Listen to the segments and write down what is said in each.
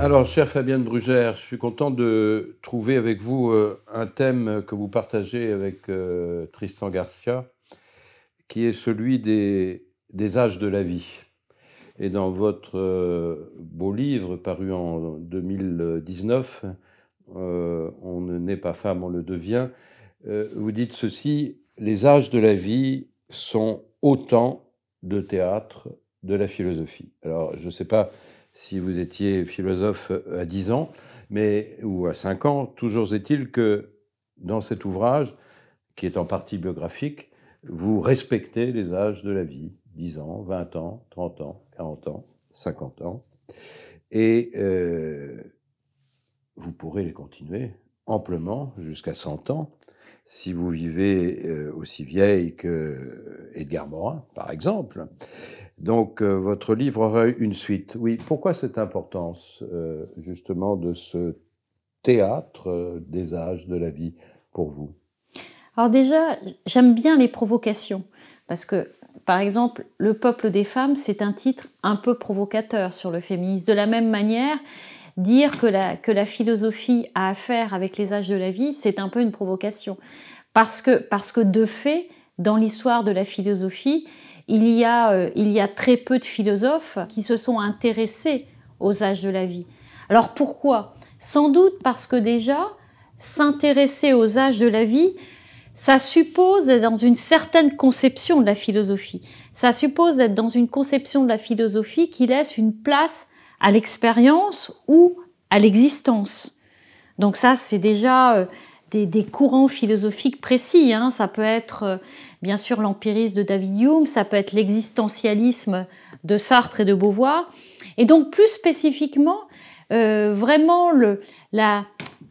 Alors, chère Fabienne Brugère, je suis content de trouver avec vous euh, un thème que vous partagez avec euh, Tristan Garcia, qui est celui des, âges de la vie. Et dans votre euh, beau livre paru en 2019, On ne naît pas femme, on le devient, vous dites ceci, les âges de la vie sont autant de théâtre de la philosophie. Alors, je ne sais pas si vous étiez philosophe euh, à 10 ans, mais, ou à 5 ans, toujours est-il que dans cet ouvrage, qui est en partie biographique, vous respectez les âges de la vie, 10 ans, 20 ans, 30 ans, 40 ans, 50 ans, et euh, vous pourrez les continuer amplement jusqu'à 100 ans, si vous vivez euh, aussi vieille que euh, Edgar Morin, par exemple. Donc, euh, votre livre aurait une suite. Oui, pourquoi cette importance, justement, de ce théâtre des âges de la vie pour vous Alors déjà, j'aime bien les provocations, parce que, par exemple, Le peuple des femmes, c'est un titre un peu provocateur sur le féminisme. De la même manière, dire que la, que la philosophie a affaire avec les âges de la vie, c'est un peu une provocation. Parce que, parce que de fait, dans l'histoire de la philosophie, il y, a, euh, il y a très peu de philosophes qui se sont intéressés aux âges de la vie. Alors pourquoi Sans doute parce que déjà, s'intéresser aux âges de la vie, ça suppose d'être dans une certaine conception de la philosophie. Ça suppose d'être dans une conception de la philosophie qui laisse une place à l'expérience ou à l'existence. Donc ça, c'est déjà euh, des, courants philosophiques précis. Hein. Ça peut être euh, bien sûr l'empirisme de David Hume, ça peut être l'existentialisme de Sartre et de Beauvoir. Et donc plus spécifiquement, euh, vraiment le, la,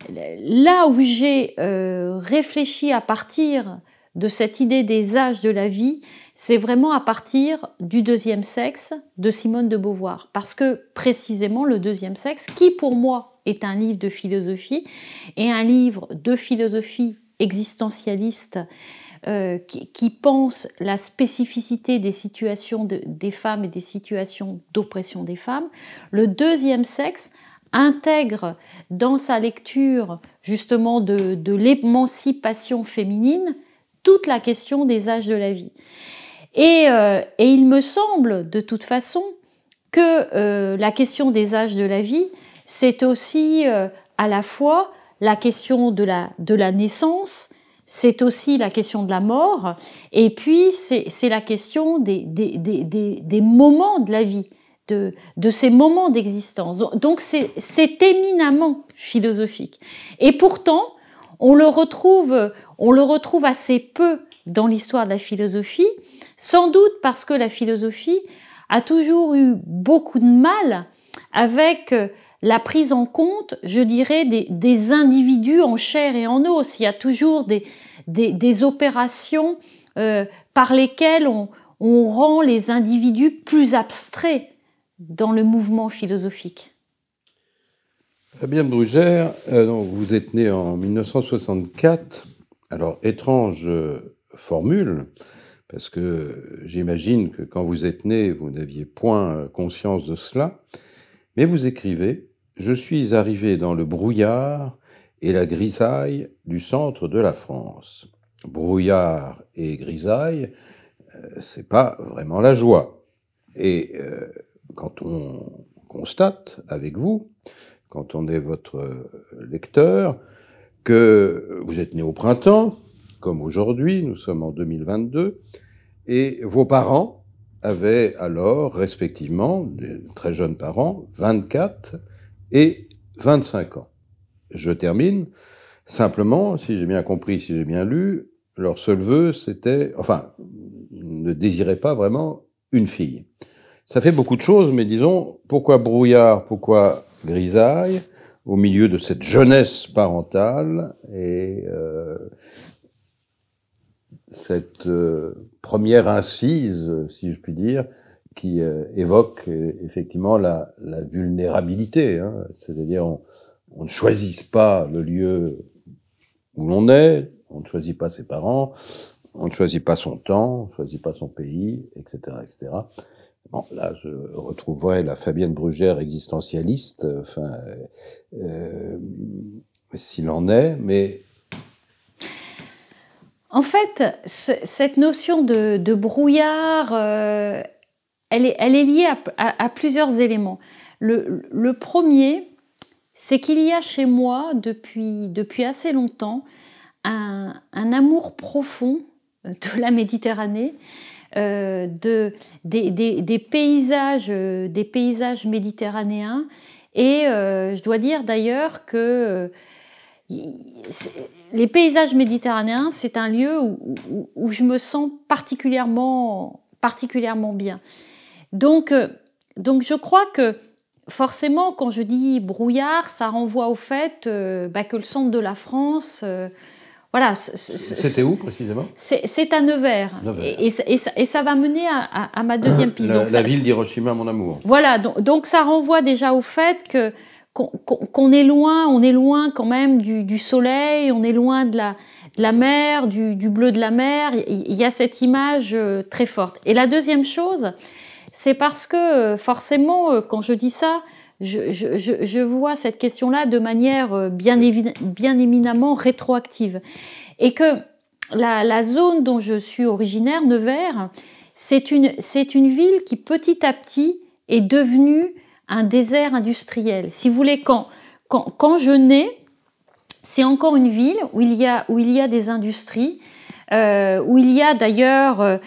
là où j'ai réfléchi à partir de cette idée des âges de la vie, c'est vraiment à partir du deuxième sexe de Simone de Beauvoir. Parce que précisément le deuxième sexe, qui pour moi est un livre de philosophie, et un livre de philosophie existentialiste euh, qui, pense la spécificité des situations des femmes et des situations d'oppression des femmes, le deuxième sexe intègre dans sa lecture justement de l'émancipation féminine toute la question des âges de la vie. Et, euh, il me semble, de toute façon, que euh, la question des âges de la vie, c'est aussi euh, à la fois la question de la, de la naissance, c'est aussi la question de la mort, et puis c'est la question des, des, des, moments de la vie, de, de ces moments d'existence. Donc c'est éminemment philosophique. Et pourtant, on le retrouve, on le retrouve assez peu dans l'histoire de la philosophie, sans doute parce que la philosophie a toujours eu beaucoup de mal avec la prise en compte, je dirais, des, individus en chair et en os. Il y a toujours des, des, opérations euh, par lesquelles on rend les individus plus abstraits dans le mouvement philosophique. Fabien Brugère, euh, vous êtes né en 1964. Alors, étrange euh, formule, parce que j'imagine que quand vous êtes né, vous n'aviez point euh, conscience de cela. Mais vous écrivez Je suis arrivé dans le brouillard et la grisaille du centre de la France. Brouillard et grisaille, c'est pas vraiment la joie. Et quand on constate avec vous quand on est votre euh, lecteur, que vous êtes né au printemps, comme aujourd'hui, nous sommes en 2022, et vos parents avaient alors respectivement, des très jeunes parents, 24 et 25 ans. Je termine. Simplement, si j'ai bien compris, si j'ai bien lu, leur seul vœu, c'était, enfin, ne désiraient pas vraiment une fille. Ça fait beaucoup de choses, mais disons, pourquoi brouillard, pourquoi grisaille, au milieu de cette jeunesse parentale et euh, cette euh, première incise, si je puis dire, qui euh, évoque effectivement la, vulnérabilité. Hein. C'est-à-dire, on, ne choisit pas le lieu où l'on est, on ne choisit pas ses parents, on ne choisit pas son temps, on ne choisit pas son pays, etc., etc. Bon, là, je retrouverai la Fabienne Brugère existentialiste, euh, euh, s'il en est, mais. En fait, cette notion de, brouillard, euh, elle, est, liée à, plusieurs éléments. Le, premier, c'est qu'il y a chez moi, depuis, assez longtemps, un, un amour profond de la Méditerranée euh, de, des, paysages, euh, des paysages méditerranéens. Et euh, je dois dire d'ailleurs que les paysages méditerranéens, c'est un lieu où, je me sens particulièrement, particulièrement bien. Donc, donc je crois que forcément, quand je dis brouillard, ça renvoie au fait bah, que le centre de la France, voilà. C'était où précisément C'est à Nevers. Et, ça, va mener à, ma deuxième piste. la, ville d'Hiroshima, mon amour. Voilà, donc, ça renvoie déjà au fait qu'on est loin, on est loin quand même du, soleil, on est loin de la, mer, du, bleu de la mer. Il y a cette image euh, très forte. Et la deuxième chose, c'est parce que euh, forcément, euh, quand je dis ça, je, vois cette question-là de manière euh, bien, éminemment rétroactive. Et que la, zone dont je suis originaire, Nevers, c'est une, ville qui petit à petit est devenue un désert industriel. Si vous voulez, quand, je nais, c'est encore une ville où il y a des industries, euh, où il y a d'ailleurs euh,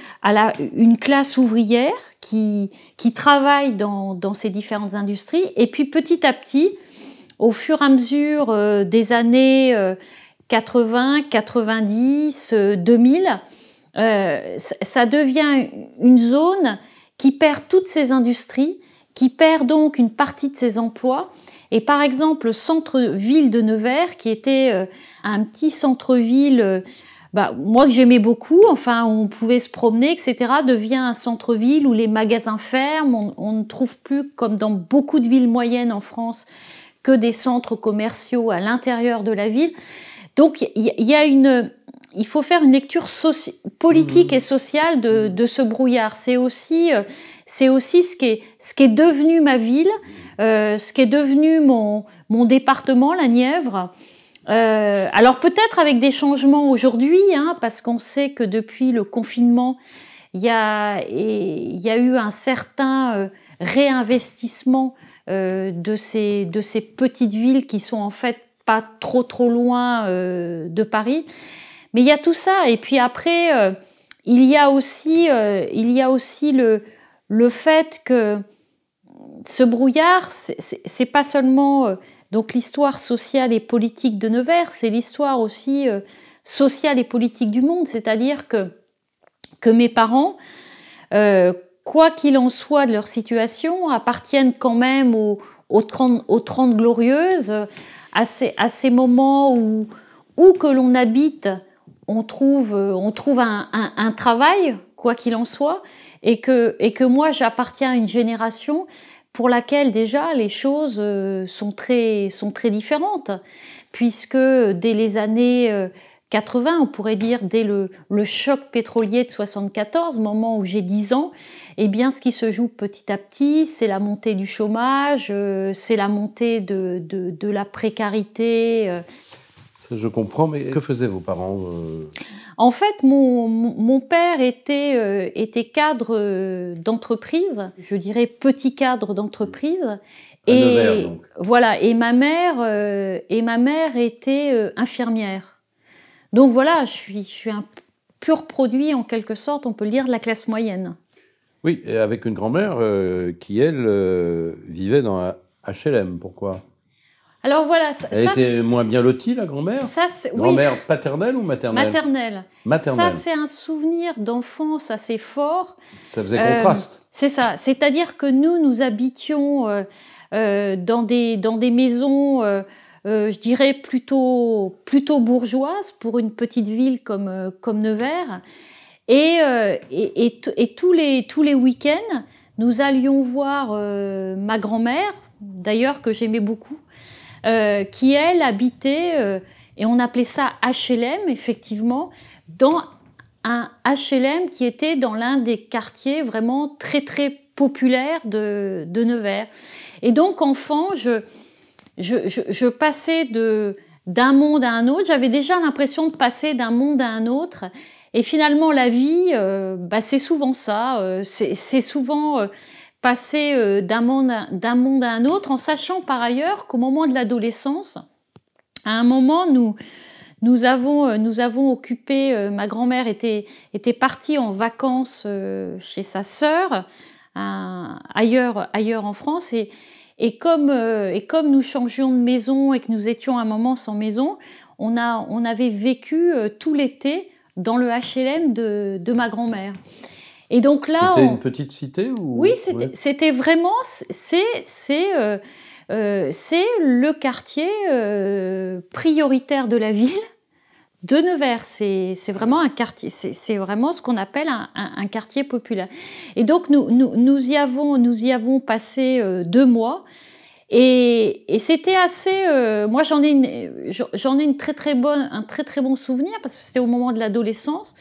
une classe ouvrière qui, qui travaille dans, ces différentes industries. Et puis petit à petit, au fur et à mesure euh, des années 80, 90, 2000, ça devient une zone qui perd toutes ses industries, qui perd donc une partie de ses emplois. Et par exemple, le centre-ville de Nevers, qui était un petit centre-ville bah, moi que j'aimais beaucoup, enfin, on pouvait se promener, etc., devient un centre-ville où les magasins ferment. On, ne trouve plus, comme dans beaucoup de villes moyennes en France, que des centres commerciaux à l'intérieur de la ville. Donc, il y, a une. Il faut faire une lecture politique et mmh. sociale mmh. de, ce brouillard. C'est aussi, euh, c'est aussi ce qui est, ce qui est devenu ma ville, euh, ce qui est devenu mon, mon département, la Nièvre. Euh, alors peut-être avec des changements aujourd'hui, hein, parce qu'on sait que depuis le confinement, il y a, y eu un certain euh, réinvestissement euh, de, ces, de ces petites villes qui sont en fait pas trop trop loin de Paris. Mais il y a tout ça. Et puis après, il y a aussi, il y a aussi le, le fait que ce brouillard, c'est pas seulement donc l'histoire sociale et politique de Nevers, c'est l'histoire aussi euh, sociale et politique du monde, c'est-à-dire que, que mes parents, euh, quoi qu'il en soit de leur situation, appartiennent quand même aux, 30, aux glorieuses, à ces, moments où, où que l'on habite, on trouve, euh, on trouve un, travail, quoi qu'il en soit, et que, et que moi j'appartiens à une génération pour laquelle déjà les choses euh, sont très, sont très différentes, puisque dès les années 80, euh, on pourrait dire dès le, choc pétrolier de 74, moment où j'ai 10 ans, eh bien ce qui se joue petit à petit, c'est la montée du chômage, euh, c'est la montée de la précarité. Je comprends, mais que faisaient vos parents en fait, mon, père était, euh, était cadre euh, d'entreprise, je dirais petit cadre d'entreprise. Et voilà. Et ma mère, euh, et ma mère était infirmière. Donc voilà, je suis, je suis un pur produit en quelque sorte. On peut lire de la classe moyenne. Oui, avec une grand-mère qui elle vivait dans un HLM. Pourquoi alors voilà. Ça, Elle était moins bien lotie, la grand-mère Grand-mère paternelle ou maternelle Maternelle. Ça, c'est un souvenir d'enfance assez fort. Ça faisait euh, contraste. c'est ça. C'est-à-dire que nous, nous habitions euh, euh, dans, des, dans des maisons, je dirais, plutôt, plutôt bourgeoises pour une petite ville comme, comme Nevers. Et, et, et tous les, tous les week-ends, nous allions voir ma grand-mère, d'ailleurs que j'aimais beaucoup, euh, qui, elle, habitait, euh, et on appelait ça HLM, effectivement, dans un HLM qui était dans l'un des quartiers vraiment très, très populaires de, Nevers. Et donc, enfant, je, je, passais de d'un monde à un autre. J'avais déjà l'impression de passer d'un monde à un autre. Et finalement, la vie, euh, bah, c'est souvent ça. c'est souvent passer euh, d'un monde, à un autre, en sachant par ailleurs qu'au moment de l'adolescence, à un moment, nous, nous avons, euh, nous avons occupé, euh, ma grand-mère était, était partie en vacances chez sa sœur, ailleurs, ailleurs en France, et, et, comme, et comme nous changions de maison et que nous étions un moment sans maison, on, a, on avait vécu tout l'été dans le HLM de, de ma grand-mère. Et donc là, c'était une petite cité ou... Oui, c'était vraiment c'est c'est euh, euh, c'est le quartier euh, prioritaire de la ville de Nevers. C'est vraiment un quartier, c'est vraiment ce qu'on appelle un, un, quartier populaire. Et donc nous, nous, nous y avons nous y avons passé deux mois. Et, et c'était assez. moi, j'en ai j'en ai une très très bonne, un très très bon souvenir parce que c'était au moment de l'adolescence.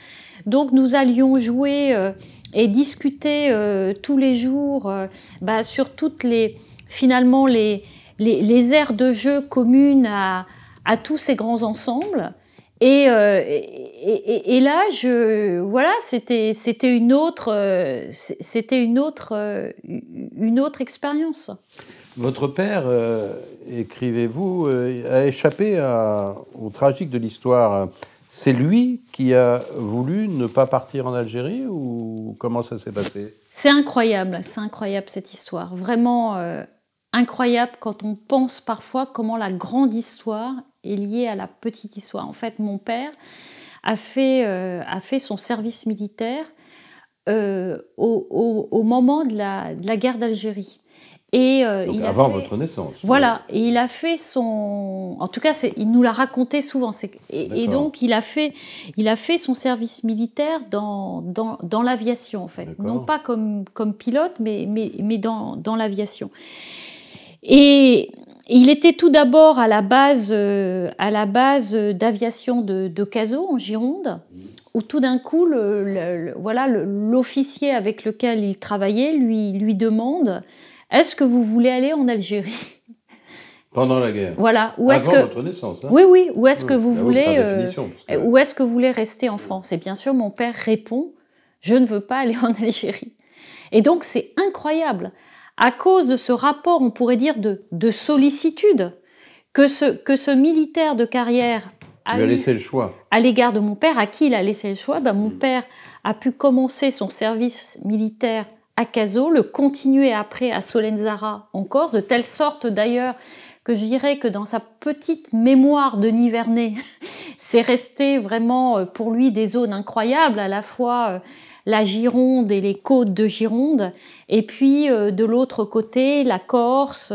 Donc, nous allions jouer et discuter euh, tous les jours euh, bah, sur toutes les finalement les, les, les, aires de jeu communes à, à tous ces grands ensembles. Et, euh, et, là, je voilà, c'était c'était une autre c'était une autre une autre expérience. Votre père, écrivez-vous, a échappé au tragique de l'histoire hein, c'est lui qui a voulu ne pas partir en Algérie ou comment ça s'est passé C'est incroyable, c'est incroyable cette histoire. Vraiment euh, incroyable quand on pense parfois comment la grande histoire est liée à la petite histoire. En fait, mon père a fait, euh, son service militaire euh, au, moment de la guerre d'Algérie. Et euh, il avant votre naissance. Voilà, et il a fait son, en tout cas, il nous l'a raconté souvent. Et, donc il a fait, il a fait son service militaire dans dans, l'aviation en fait, non pas comme comme pilote, mais mais, mais dans dans l'aviation. Et il était tout d'abord à la base euh, à la base d'aviation de, de Cazaux en Gironde. Mm. où tout d'un coup, voilà, l'officier avec lequel il travaillait lui, lui demande est-ce que vous voulez aller en Algérie pendant la guerre. Voilà. Ou est-ce que votre naissance, hein. Oui, oui. Ou est-ce que vous voulez euh, Ou est-ce que vous voulez rester en France Et bien sûr, mon père répond je ne veux pas aller en Algérie. Et donc c'est incroyable. À cause de ce rapport, on pourrait dire de, sollicitude que ce que ce militaire de carrière a, laissé le choix à l'égard de mon père. À qui il a laissé le choix bah, mon mm. père a pu commencer son service militaire à Caso, le continuer après à Solenzara en Corse, de telle sorte d'ailleurs que je dirais que dans sa petite mémoire de Nivernais, c'est resté vraiment euh, pour lui des zones incroyables, à la fois euh, la Gironde et les côtes de Gironde, et puis euh, de l'autre côté la Corse.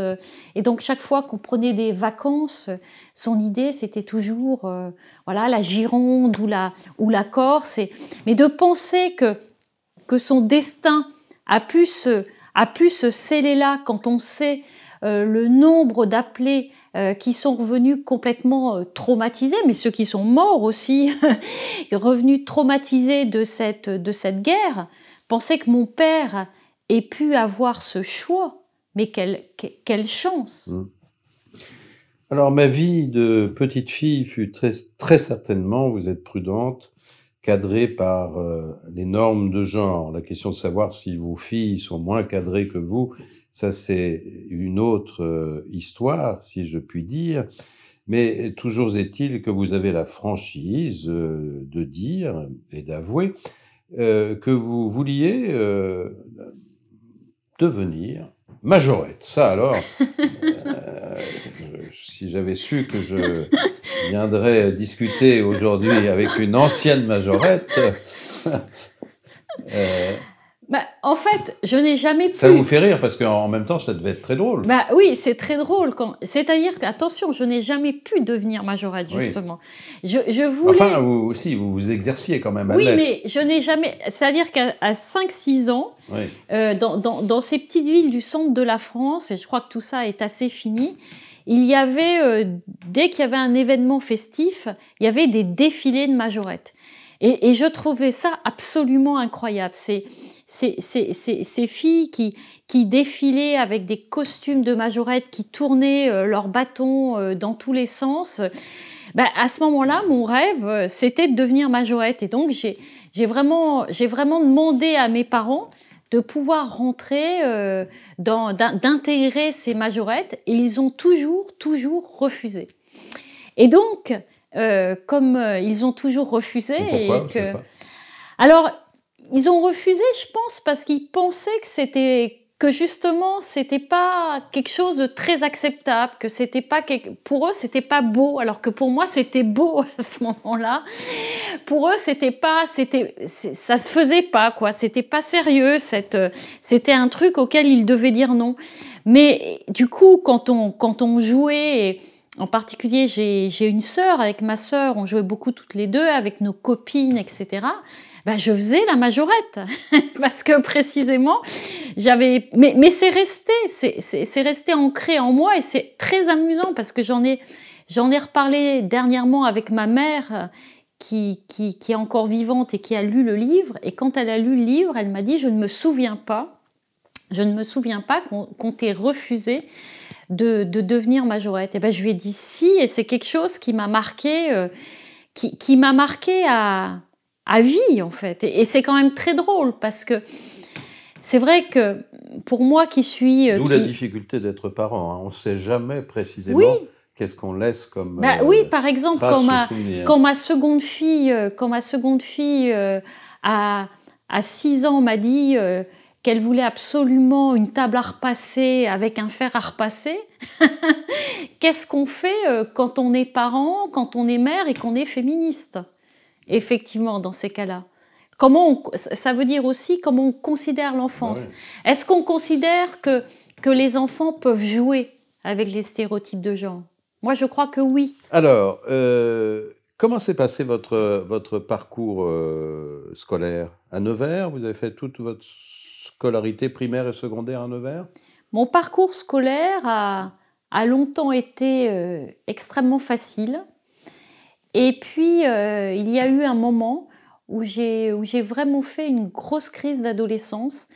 Et donc chaque fois qu'on prenait des vacances, son idée c'était toujours voilà la Gironde ou la ou la Corse. mais de penser que que son destin a pu se, a pu se sceller là quand on sait euh, le nombre d'appelés euh, qui sont revenus complètement euh, traumatisés, mais ceux qui sont morts aussi, revenus traumatisés de cette, de cette guerre, Pensez que mon père ait pu avoir ce choix, mais quelle, quelle chance mmh. Alors ma vie de petite fille fut très, très certainement, vous êtes prudente, cadré par euh, les normes de genre. La question de savoir si vos filles sont moins cadrées que vous, ça c'est une autre euh, histoire, si je puis dire. Mais toujours est-il que vous avez la franchise euh, de dire et d'avouer que vous vouliez devenir Majorette, ça alors, euh, si j'avais su que je viendrais discuter aujourd'hui avec une ancienne majorette, euh, bah, en fait, je n'ai jamais pu. Ça vous fait rire parce qu'en même temps, ça devait être très drôle. Bah oui, c'est très drôle. Quand... C'est-à-dire qu'attention, je n'ai jamais pu devenir majorette, justement. Je, je voulais... Enfin, vous aussi, vous vous exerciez quand même. À oui, mais je n'ai jamais. C'est-à-dire qu'à 5-6 ans, euh, dans, dans, dans, ces petites villes du centre de la France, et je crois que tout ça est assez fini. Il y avait, euh, dès qu'il y avait un événement festif, il y avait des défilés de majorettes. Et, je trouvais ça absolument incroyable. Ces, filles qui, défilaient avec des costumes de majorette, qui tournaient euh, leurs bâtons euh, dans tous les sens. Bah, à ce moment-là, mon rêve, euh, c'était de devenir majorette. Et donc, j'ai vraiment, demandé à mes parents de pouvoir rentrer, d'intégrer ces majorettes. Et ils ont toujours, toujours refusé. Et donc, euh, comme euh, ils ont toujours refusé. et Alors, ils ont refusé, je pense, parce qu'ils pensaient que c'était que justement c'était pas quelque chose de très acceptable, que c'était pas pour eux c'était pas beau, alors que pour moi c'était beau à ce moment-là. Pour eux c'était pas, c'était ça se faisait pas quoi, c'était pas sérieux, c'était un truc auquel ils devaient dire non. Mais du coup quand on quand on jouait en particulier, j'ai une sœur, avec ma sœur, on jouait beaucoup toutes les deux, avec nos copines, etc. Bah, je faisais la majorette, parce que précisément, j'avais... Mais, c'est resté, c'est resté ancré en moi, et c'est très amusant, parce que j'en ai, ai reparlé dernièrement avec ma mère, qui, qui est encore vivante et qui a lu le livre, et quand elle a lu le livre, elle m'a dit, je ne me souviens pas je ne me souviens pas qu'on t'ait refusé de, de, devenir majorette. Et eh ben, je lui ai dit si, et c'est quelque chose qui m'a marqué, euh, qui, qui m'a marqué à, à, vie, en fait. Et, c'est quand même très drôle parce que c'est vrai que pour moi qui suis. Euh, D'où la difficulté d'être parent. Hein. On ne sait jamais précisément. Qu'est-ce qu'on laisse comme bah euh, oui, par exemple, quand, ma, quand ma, seconde fille, quand ma seconde fille à, à 6 ans m'a dit qu'elle voulait absolument une table à repasser avec un fer à repasser. Qu'est-ce qu'on fait euh, quand on est parent, quand on est mère et qu'on est féministe Effectivement, dans ces cas-là. Comment ça veut dire aussi comment on considère l'enfance. Bah Est-ce qu'on considère que, que les enfants peuvent jouer avec les stéréotypes de genre Moi, je crois que oui. Alors, euh, comment s'est passé votre, votre parcours euh, scolaire À Nevers, vous avez fait toute votre scolarité primaire et secondaire à Nevers Mon parcours scolaire a, longtemps été euh, extrêmement facile. Et puis, euh, il y a eu un moment où j'ai, vraiment fait une grosse crise d'adolescence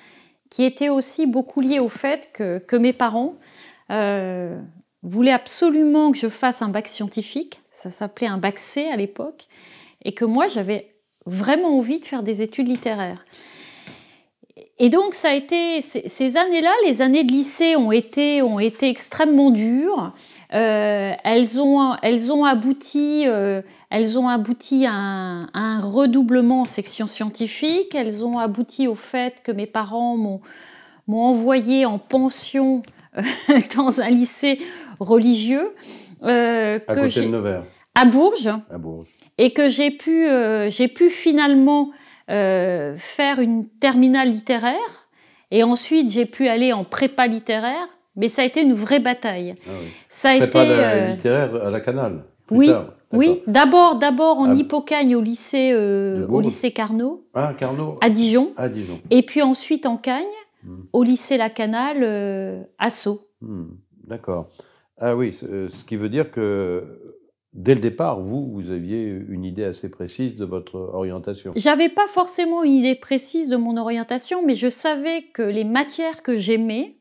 qui était aussi beaucoup liée au fait que, mes parents euh, voulaient absolument que je fasse un bac scientifique. Ça s'appelait un bac C à l'époque. Et que moi, j'avais vraiment envie de faire des études littéraires. Et donc, ça a été ces années-là, les années de lycée ont été, ont été extrêmement dures. Euh, elles, ont, elles ont abouti, euh, elles ont abouti à un, redoublement en section scientifique. Elles ont abouti au fait que mes parents m'ont, envoyé en pension euh, dans un lycée religieux. à côté de Nevers. À Bourges. À Bourges. Et que j'ai pu, j'ai pu finalement euh, faire une terminale littéraire, et ensuite j'ai pu aller en prépa littéraire, mais ça a été une vraie bataille. Ah ça a prépa été euh, littéraire à la Canale. oui, Oui, d'abord, d'abord en hypocagne ah. au lycée, euh, au lycée Carnot, ah, Carnot. À, Dijon, et puis ensuite en Cagne, hmm. au lycée La Canale, à Sceaux. Hmm. D'accord. Ah oui, ce qui veut dire que dès le départ, vous, vous aviez une idée assez précise de votre orientation. J'avais pas forcément une idée précise de mon orientation, mais je savais que les matières que j'aimais,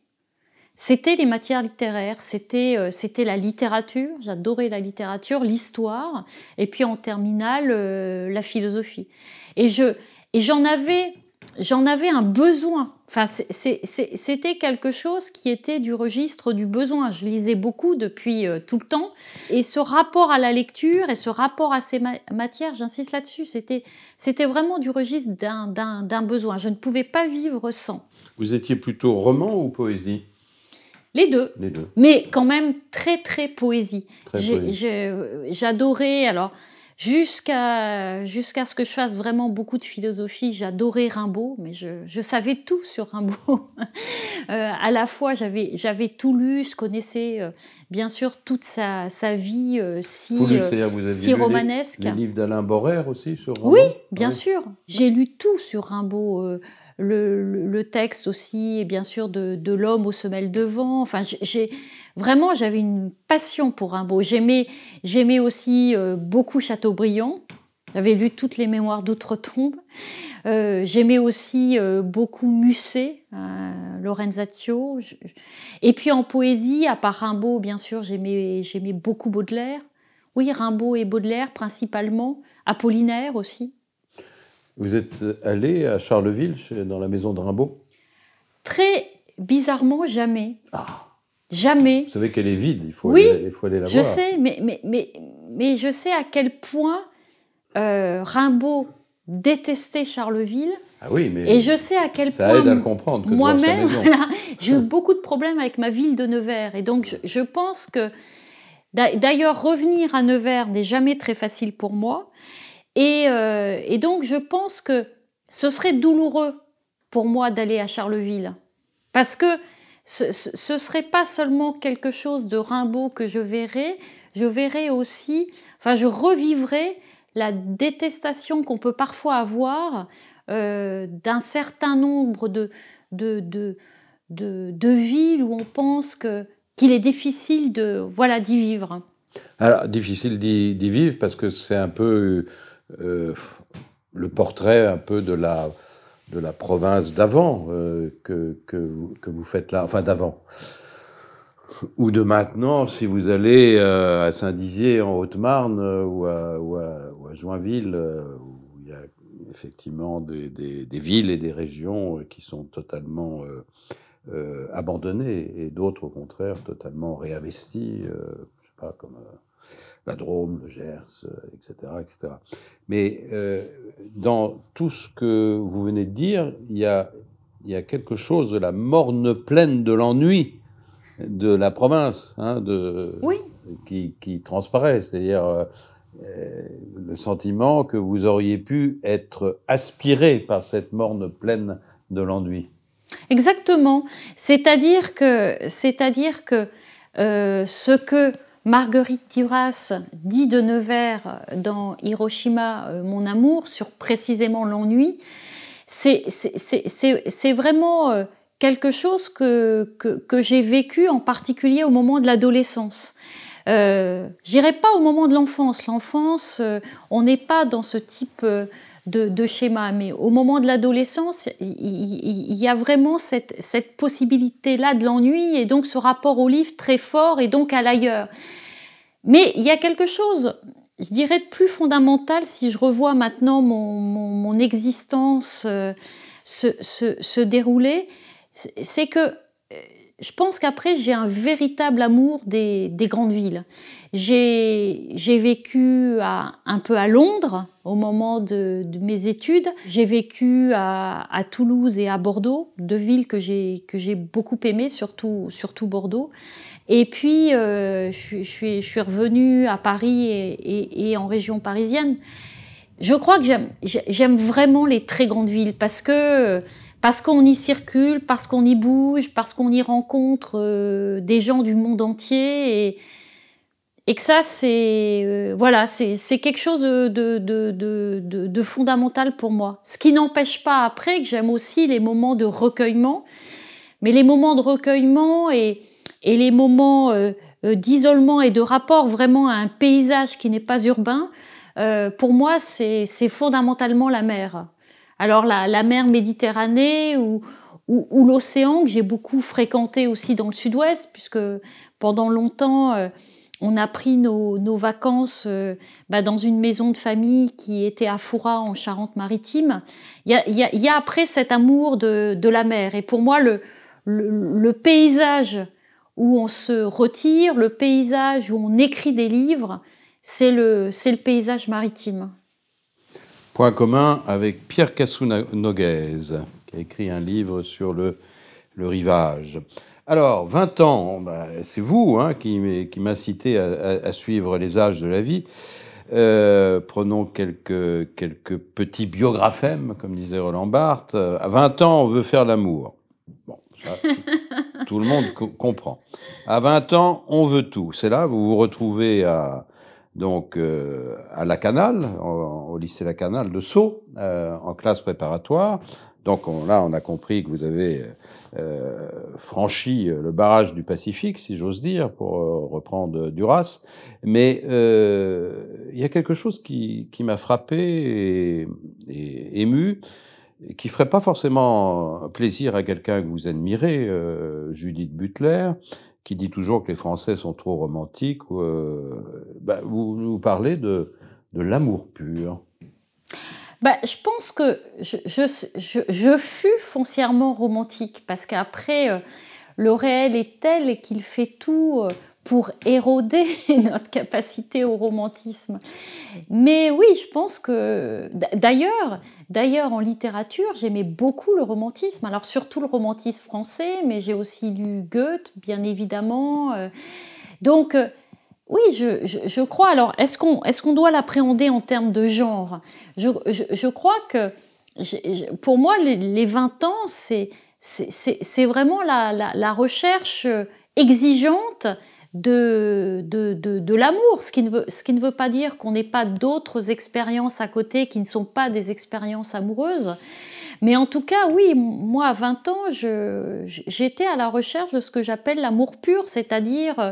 c'était les matières littéraires, c'était euh, la littérature, j'adorais la littérature, l'histoire, et puis en terminale, euh, la philosophie. Et je et j'en avais j'en avais un besoin. Enfin, c'était quelque chose qui était du registre du besoin. Je lisais beaucoup depuis euh, tout le temps. Et ce rapport à la lecture et ce rapport à ces matières, j'insiste là-dessus, c'était vraiment du registre d'un besoin. Je ne pouvais pas vivre sans. Vous étiez plutôt roman ou poésie les deux. Les deux. Mais quand même très, très poésie. J'adorais. Alors, jusqu'à jusqu'à ce que je fasse vraiment beaucoup de philosophie. J'adorais Rimbaud, mais je, savais tout sur Rimbaud. Euh, à la fois, j'avais tout lu, je connaissais euh, bien sûr toute sa, sa vie euh, si, vous si romanesque. Les, d'Alain Borère aussi sur Rimbaud Oui, bien sûr. J'ai lu tout sur Rimbaud le, texte aussi, et bien sûr de, l'homme aux semelles devant Enfin, j'ai vraiment j'avais une passion pour Rimbaud. J'aimais j'aimais aussi euh, beaucoup Chateaubriand. J'avais lu toutes les mémoires d'outre-tombe. Euh, j'aimais aussi euh, beaucoup Musset, euh, Et puis en poésie, à part Rimbaud, bien sûr, j'aimais beaucoup Baudelaire. Oui, Rimbaud et Baudelaire principalement, Apollinaire aussi. Vous êtes allé à Charleville, chez, dans la maison de Rimbaud Très bizarrement, jamais. Ah Jamais. Vous savez qu'elle est vide, il faut, aller, il faut aller la je voir. Je sais, mais, mais, mais, mais, je sais à quel point euh, Rimbaud détestait Charleville. Ah oui, mais et je sais à quel ça aide à le comprendre. Moi-même, j'ai eu beaucoup de problèmes avec ma ville de Nevers. Et donc, je pense que. D'ailleurs, revenir à Nevers n'est jamais très facile pour moi. Euh, et, donc, je pense que ce serait douloureux pour moi d'aller à Charleville, parce que ce ne serait pas seulement quelque chose de Rimbaud que je verrais, je verrais aussi, enfin, je revivrais la détestation qu'on peut parfois avoir euh, d'un certain nombre de de, de, de, villes où on pense que, qu'il est difficile de voilà d'y vivre. Alors, difficile d'y vivre parce que c'est un peu euh, le portrait un peu de la, de la province d'avant euh, que, que vous, faites là, enfin d'avant, ou de maintenant, si vous allez euh, à Saint-Dizier en Haute-Marne ou, à, Joinville, où il y a effectivement des, des, des, villes et des régions qui sont totalement abandonnées et d'autres au contraire totalement réinvesties, je sais pas, comme la Drôme, le Gers, etc. Euh, etc. Mais euh, dans tout ce que vous venez de dire, il y a, y a quelque chose de la morne pleine de l'ennui de la province hein, de, qui, transparaît. C'est-à-dire euh, le sentiment que vous auriez pu être aspiré par cette morne pleine de l'ennui. Exactement. C'est-à-dire que, c'est-à-dire que ce que Marguerite Duras dit de Nevers dans Hiroshima, euh, Mon amour, sur précisément l'ennui, c'est vraiment euh, quelque chose que, que, j'ai vécu en particulier au moment de l'adolescence. Euh, J'irai pas au moment de l'enfance. L'enfance, euh, on n'est pas dans ce type de, schéma. Mais au moment de l'adolescence, il y, a vraiment cette, possibilité-là de l'ennui et donc ce rapport au livre très fort et donc à l'ailleurs. Mais il y a quelque chose, je dirais, de plus fondamental si je revois maintenant mon, existence euh, se, dérouler, c'est que je pense qu'après, j'ai un véritable amour des, grandes villes. J'ai vécu un peu à Londres au moment de, mes études. J'ai vécu à, Toulouse et à Bordeaux, deux villes que j'ai beaucoup aimées, surtout, surtout Bordeaux. Et puis, euh, je, suis, je, suis, revenue à Paris et, et en région parisienne. Je crois que j'aime vraiment les très grandes villes parce que parce qu'on y circule, parce qu'on y bouge, parce qu'on y rencontre euh, des gens du monde entier et, et que ça c'est euh, voilà c'est quelque chose de, fondamental pour moi. Ce qui n'empêche pas après que j'aime aussi les moments de recueillement, mais les moments de recueillement et, les moments euh, d'isolement et de rapport vraiment à un paysage qui n'est pas urbain, pour moi c'est fondamentalement la mer. Alors la, mer Méditerranée ou, l'océan que j'ai beaucoup fréquenté aussi dans le sud-ouest, puisque pendant longtemps... Euh, on a pris nos, vacances euh, bah, dans une maison de famille qui était à Foura en Charente-Maritime. Il y, a, après cet amour de, la mer. Et pour moi, le, paysage où on se retire, le paysage où on écrit des livres, c'est le paysage maritime. Point commun avec Pierre Cassou-Noguez, qui a écrit un livre sur le, le rivage. Alors, 20 ans, bah, c'est vous hein, qui, qui m'a cité à, suivre les âges de la vie. Euh, prenons quelques, quelques petits biographèmes, comme disait Roland Barthes. À 20 ans, on veut faire l'amour. Bon, ça, tout, le monde comprend. À 20 ans, on veut tout. C'est là, vous vous retrouvez à, donc euh, à la Canale, au, lycée La Canale de Sceaux, euh, en classe préparatoire. Donc là, on a compris que vous avez euh, franchi le barrage du Pacifique, si j'ose dire, pour reprendre Duras. Mais il y a quelque chose qui, qui m'a frappé et, et, ému, qui ferait pas forcément plaisir à quelqu'un que vous admirez, Judith Butler qui dit toujours que les Français sont trop romantiques. Euh, bah, vous, nous parlez de, de l'amour pur. Bah, je pense que je, je, je, fus foncièrement romantique parce qu'après, euh, le réel est tel qu'il fait tout. Euh, pour éroder notre capacité au romantisme. Mais oui, je pense que d'ailleurs, d'ailleurs en littérature, j'aimais beaucoup le romantisme. Alors surtout le romantisme français, mais j'ai aussi lu Goethe, bien évidemment. Euh. Donc euh, oui, je, crois. Alors est-ce qu'on est-ce qu'on doit l'appréhender en termes de genre je, crois que pour moi, les, 20 ans, c'est vraiment la, la recherche euh, exigeante de, de, l'amour, ce, qui ne veut, ce qui ne veut pas dire qu'on n'ait pas d'autres expériences à côté qui ne sont pas des expériences amoureuses. Mais en tout cas, oui, moi à 20 ans, j'étais à la recherche de ce que j'appelle l'amour pur, c'est-à-dire euh,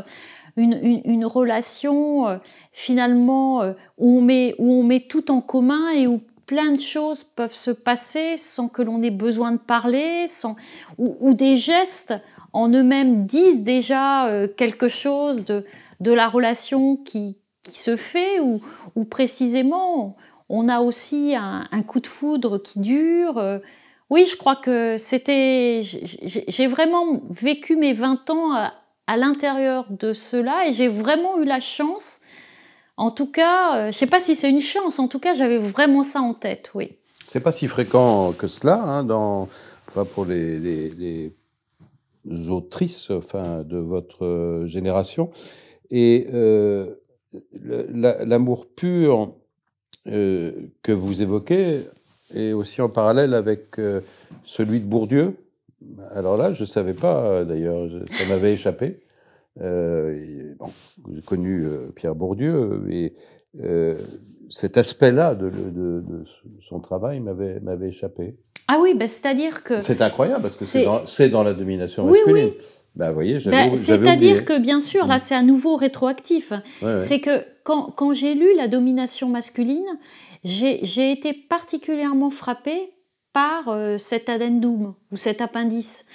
une, relation euh, finalement euh, où, on met, où on met tout en commun et où plein de choses peuvent se passer sans que l'on ait besoin de parler, sans, ou, des gestes en eux-mêmes disent déjà euh, quelque chose de, de la relation qui, se fait, ou, ou, précisément on a aussi un, coup de foudre qui dure. Euh. oui, je crois que c'était. J'ai vraiment vécu mes 20 ans à l'intérieur de cela et j'ai vraiment eu la chance en tout cas, euh, je ne sais pas si c'est une chance, en tout cas, j'avais vraiment ça en tête, oui. C'est pas si fréquent que cela, hein, dans, pour les, autrices enfin, de votre euh, génération. Et euh, l'amour pur que vous évoquez est aussi en parallèle avec celui de Bourdieu. Alors là, je ne savais pas, d'ailleurs, ça m'avait échappé. Euh, bon, J'ai connu euh, Pierre Bourdieu et euh, cet aspect-là de, son travail m'avait échappé. Ah oui, bah, c'est-à-dire que... C'est incroyable parce que c'est dans, la domination masculine. Oui. Bah, voyez, bah, C'est-à-dire que, bien sûr, là, mm. c'est à nouveau rétroactif. C'est que quand, quand j'ai lu La domination masculine, j'ai été particulièrement frappée par euh, cet addendum ou cet appendice.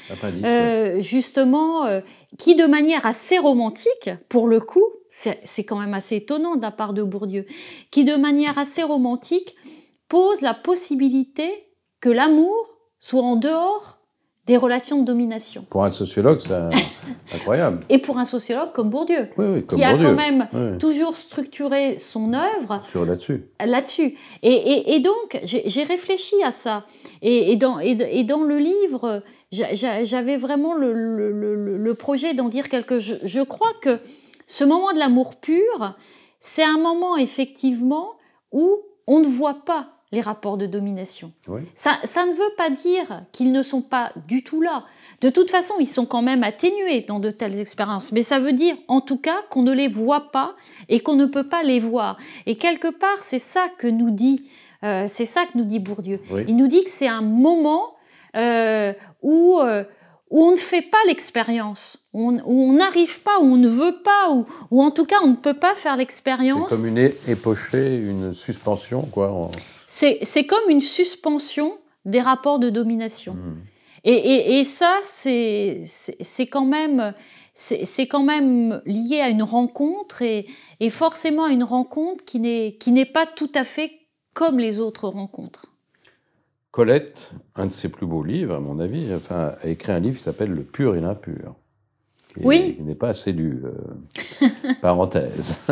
Euh, justement, euh, qui de manière assez romantique, pour le coup, c'est quand même assez étonnant de la part de Bourdieu, qui de manière assez romantique pose la possibilité que l'amour soit en dehors des relations de domination. Pour un sociologue, c'est incroyable. Et pour un sociologue comme Bourdieu, qui a quand même toujours structuré son œuvre sur là-dessus. Là-dessus. Et, donc, j'ai réfléchi à ça. Et, dans, et, dans le livre, j'avais vraiment le, projet d'en dire quelque je crois que ce moment de l'amour pur, c'est un moment effectivement où on ne voit pas les rapports de domination. Ça, ne veut pas dire qu'ils ne sont pas du tout là. De toute façon, ils sont quand même atténués dans de telles expériences, mais ça veut dire en tout cas qu'on ne les voit pas et qu'on ne peut pas les voir. Et quelque part, c'est ça que nous dit, euh, c'est ça que nous dit Bourdieu. Il nous dit que c'est un moment euh, euh, où on ne fait pas l'expérience, où on n'arrive pas, où on ne veut pas, où, en tout cas on ne peut pas faire l'expérience. C'est comme une épochée, une suspension, quoi. C'est comme une suspension des rapports de domination. Hmm. Et, et, ça, c'est quand même c'est quand même lié à une rencontre et, et forcément à une rencontre qui n'est pas tout à fait comme les autres rencontres. Colette, un de ses plus beaux livres, à mon avis, enfin, a écrit un livre qui s'appelle Le pur et l'impur. Oui. Il n'est pas assez lu, euh, parenthèse.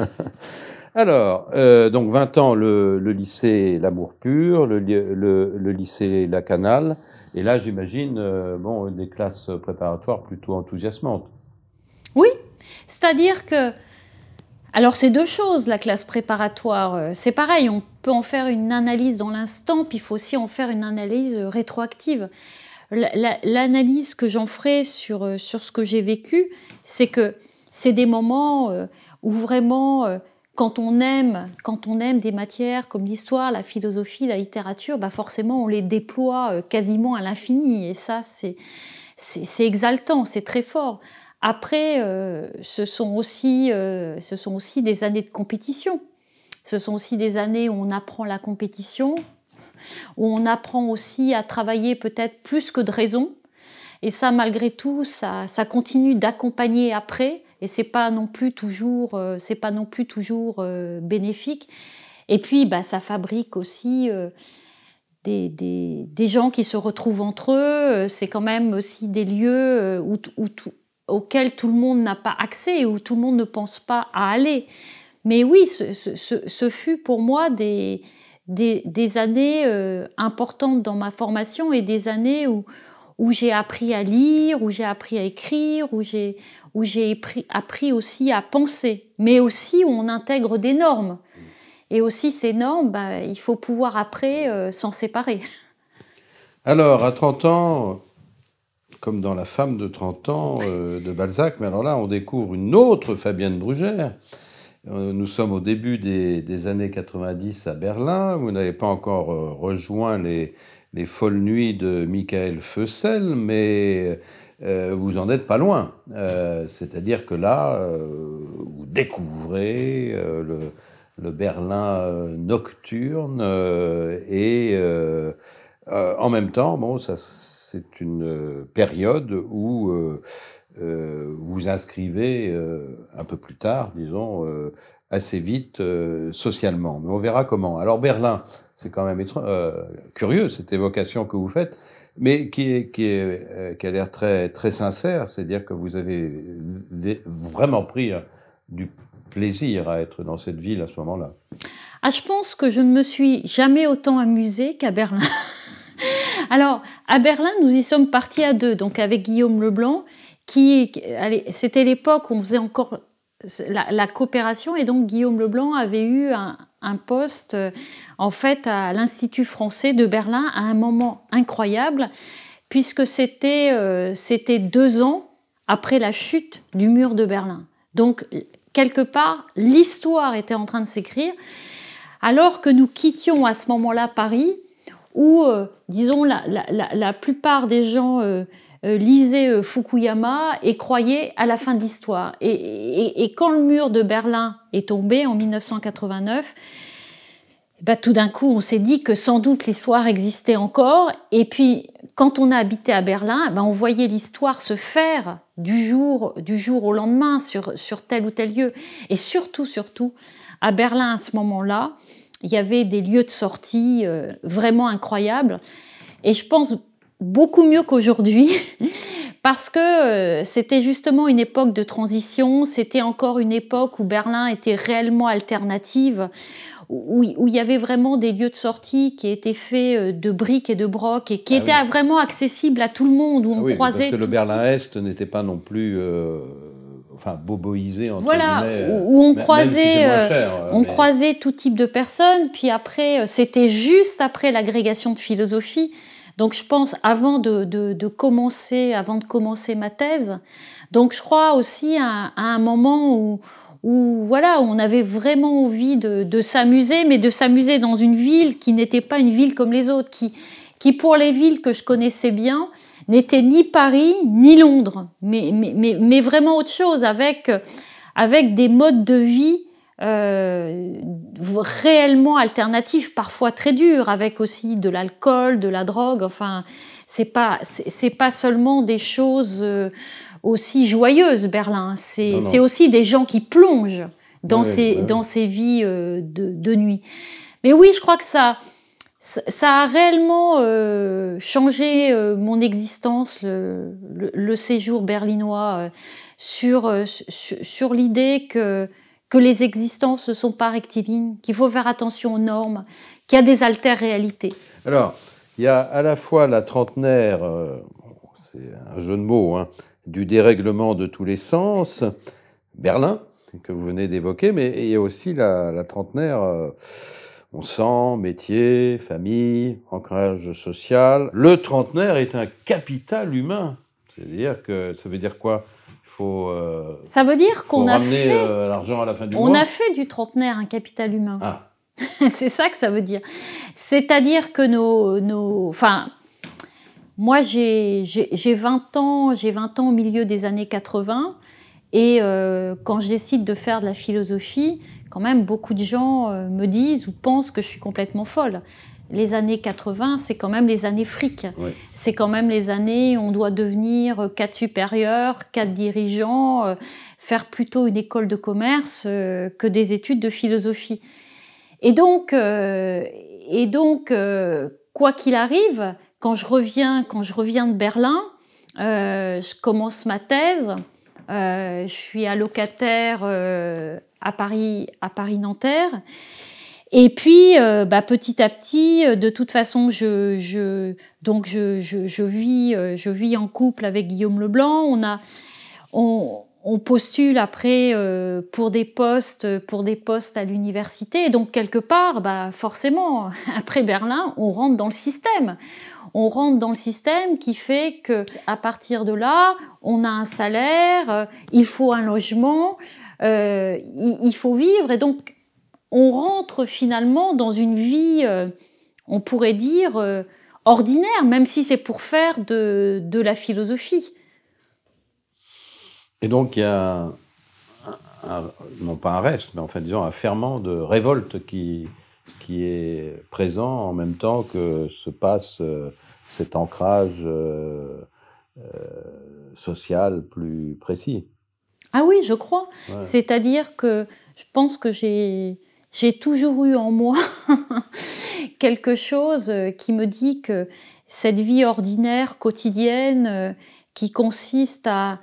Alors, euh, donc 20 ans, le, lycée L'Amour Pur, le, lycée La Canale, et là, j'imagine, euh, bon, des classes préparatoires plutôt enthousiasmantes. Oui, c'est-à-dire que alors c'est deux choses, la classe préparatoire, euh, c'est pareil, on peut en faire une analyse dans l'instant, puis il faut aussi en faire une analyse rétroactive. L'analyse que j'en ferai sur, sur ce que j'ai vécu, c'est que c'est des moments où vraiment quand on aime, quand on aime des matières comme l'histoire, la philosophie, la littérature, bah forcément on les déploie euh, quasiment à l'infini. Et ça, c'est c'est exaltant, c'est très fort. Après, euh, ce sont aussi euh, ce sont aussi des années de compétition. Ce sont aussi des années où on apprend la compétition, où on apprend aussi à travailler peut-être plus que de raison. Et ça, malgré tout, ça continue d'accompagner après et c'est pas non plus toujours, euh, c'est pas non plus toujours euh, bénéfique. Et puis, bah, ça fabrique aussi euh, des, des, des, gens qui se retrouvent entre eux. C'est quand même aussi des lieux où, où auxquels tout le monde n'a pas accès et où tout le monde ne pense pas à aller. Mais oui, ce, ce, ce fut pour moi des, des, des années importantes dans ma formation et des années où, où j'ai appris à lire, où j'ai appris à écrire, où j'ai où j'ai appris aussi à penser, mais aussi où on intègre des normes. Mm. Et aussi ces normes, bah, il faut pouvoir après euh, s'en séparer. Alors, à 30 ans, comme dans La femme de 30 ans euh, de Balzac, mais alors là, on découvre une autre Fabienne Brugère. Euh, nous sommes au début des, années 90 à Berlin. Vous n'avez pas encore rejoint les, les, folles nuits de Michael Feussel, mais euh, vous en êtes pas loin. Euh, c'est-à-dire que là, euh, vous découvrez le, Berlin nocturne et en même temps, bon, c'est une période où vous inscrivez un peu plus tard, disons, assez vite socialement. Mais on verra comment. Alors Berlin, c'est quand même curieux cette évocation que vous faites mais qui, euh, qui, a l'air très, très sincère, c'est-à-dire que vous avez vraiment pris euh, du plaisir à être dans cette ville à ce moment-là. Ah, je pense que je ne me suis jamais autant amusée qu'à Berlin. Alors, à Berlin, nous y sommes partis à deux, donc avec Guillaume Leblanc, qui, c'était l'époque où on faisait encore la, coopération et donc Guillaume Leblanc avait eu un, poste euh, en fait à l'Institut français de Berlin à un moment incroyable puisque c'était euh, c'était deux ans après la chute du mur de Berlin. Donc quelque part l'histoire était en train de s'écrire alors que nous quittions à ce moment-là Paris où euh, disons la, plupart des gens euh, lisez euh, Fukuyama et croyez à la fin de l'histoire. Et, quand le mur de Berlin est tombé en 1989, eh bah, ben, tout d'un coup, on s'est dit que sans doute l'histoire existait encore. Et puis, quand on a habité à Berlin, eh ben, on voyait l'histoire se faire du jour, du jour au lendemain sur, sur tel ou tel lieu. Et surtout, surtout, à Berlin, à ce moment-là, il y avait des lieux de sortie euh, vraiment incroyables. Et je pense beaucoup mieux qu'aujourd'hui. parce que euh, c'était justement une époque de transition, c'était encore une époque où Berlin était réellement alternative, où, il y avait vraiment des lieux de sortie qui étaient faits euh, de briques et de brocs et qui ah étaient vraiment accessibles à tout le monde, où on ah oui, croisait. Parce que le Berlin-Est n'était pas non plus. Euh, enfin boboisé entre voilà, où on croisait, on croisait tout type de personnes. Puis après, c'était juste après l'agrégation de philosophie donc je pense, avant de, de, commencer, avant de commencer ma thèse, donc je crois aussi à, à un moment où, où voilà, on avait vraiment envie de, de s'amuser, mais de s'amuser dans une ville qui n'était pas une ville comme les autres, qui, qui pour les villes que je connaissais bien, n'était ni Paris ni Londres, mais, mais, mais, vraiment autre chose, avec, avec des modes de vie euh, réellement alternatif parfois très dur avec aussi de l'alcool, de la drogue. Enfin, c'est pas c'est pas seulement des choses euh, aussi joyeuses, Berlin. C'est aussi des gens qui plongent dans ces dans ces vies euh, de, de, nuit. Mais oui, je crois que ça ça a réellement changé mon existence, le, séjour berlinois, sur, sur l'idée que que les existences ne sont pas rectilignes, qu'il faut faire attention aux normes, qu'il y a des altères-réalités Alors, il y a à la fois la trentenaire, euh, c'est un jeu de mots, hein, du dérèglement de tous les sens, Berlin, que vous venez d'évoquer, mais il y a aussi la, trentenaire, euh, on sent, métier, famille, ancrage social. Le trentenaire est un capital humain. C'est-à-dire que ça veut dire quoi euh, ça veut dire qu'on a fait. Euh, du on a fait du trentenaire un capital humain. Ah. c'est ça que ça veut dire. C'est-à-dire que nos. nos enfin, moi, j'ai 20 ans, j'ai 20 ans au milieu des années 80. Et euh, quand je décide de faire de la philosophie, quand même, beaucoup de gens me disent ou pensent que je suis complètement folle les années 80, c'est quand même les années fric. C'est quand même les années où on doit devenir quatre supérieur, quatre dirigeants, euh, faire plutôt une école de commerce euh, que des études de philosophie. Et donc, euh, et donc quoi qu'il arrive, quand je reviens, quand je reviens de Berlin, je commence ma thèse. je suis allocataire à Paris, à Paris Nanterre. Et puis, euh, bah, petit à petit, euh, de toute façon, je, donc je, vis, euh, je vis en couple avec Guillaume Leblanc. On a, on, postule après pour des postes, pour des postes à l'université. Donc quelque part, bah, forcément, après Berlin, on rentre dans le système. On rentre dans le système qui fait que, à partir de là, on a un salaire, il faut un logement, il faut vivre, et donc on rentre finalement dans une vie, euh, on pourrait dire, euh, ordinaire, même si c'est pour faire de, la philosophie. Et donc il y a, un, non pas un reste, mais en fait, disons, un ferment de révolte qui, qui est présent en même temps que se passe euh, cet ancrage social plus précis. Ah oui, je crois. C'est-à-dire que je pense que j'ai j'ai toujours eu en moi quelque chose euh, qui me dit que cette vie ordinaire, quotidienne, euh, qui consiste à,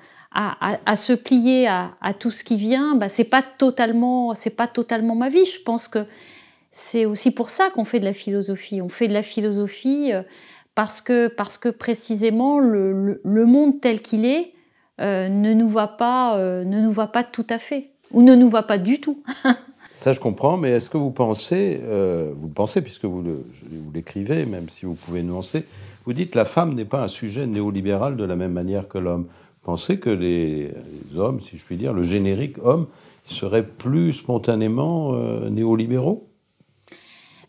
se plier à, tout ce qui vient, bah, c'est pas totalement, c'est pas totalement ma vie. Je pense que c'est aussi pour ça qu'on fait de la philosophie. On fait de la philosophie euh, parce que, parce que précisément le, monde tel qu'il est ne nous va pas, ne nous va pas tout à fait ou ne nous va pas du tout. Ça, je comprends, mais est-ce que vous pensez, euh, Vous le pensez, puisque vous l'écrivez, même si vous pouvez nuancer, vous dites la femme n'est pas un sujet néolibéral de la même manière que l'homme. Pensez que les, hommes, si je puis dire, le générique homme, serait plus spontanément euh, néolibéraux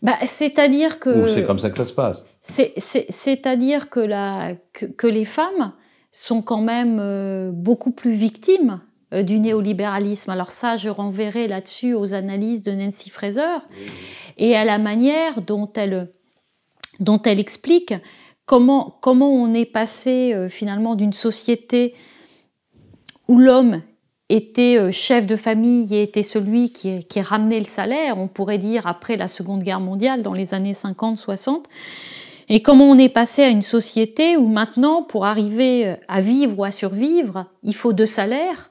bah, C'est-à-dire que. c'est comme ça que ça se passe C'est-à-dire que, la, que, les femmes sont quand même euh, beaucoup plus victimes euh, du néolibéralisme. Alors ça, je renverrai là-dessus aux analyses de Nancy Fraser et à la manière dont elle, dont elle explique comment, comment on est passé euh, finalement d'une société où l'homme était euh, chef de famille et était celui qui, qui ramenait le salaire, on pourrait dire après la Seconde Guerre mondiale, dans les années 50-60, et comment on est passé à une société où maintenant, pour arriver à vivre ou à survivre, il faut deux salaires,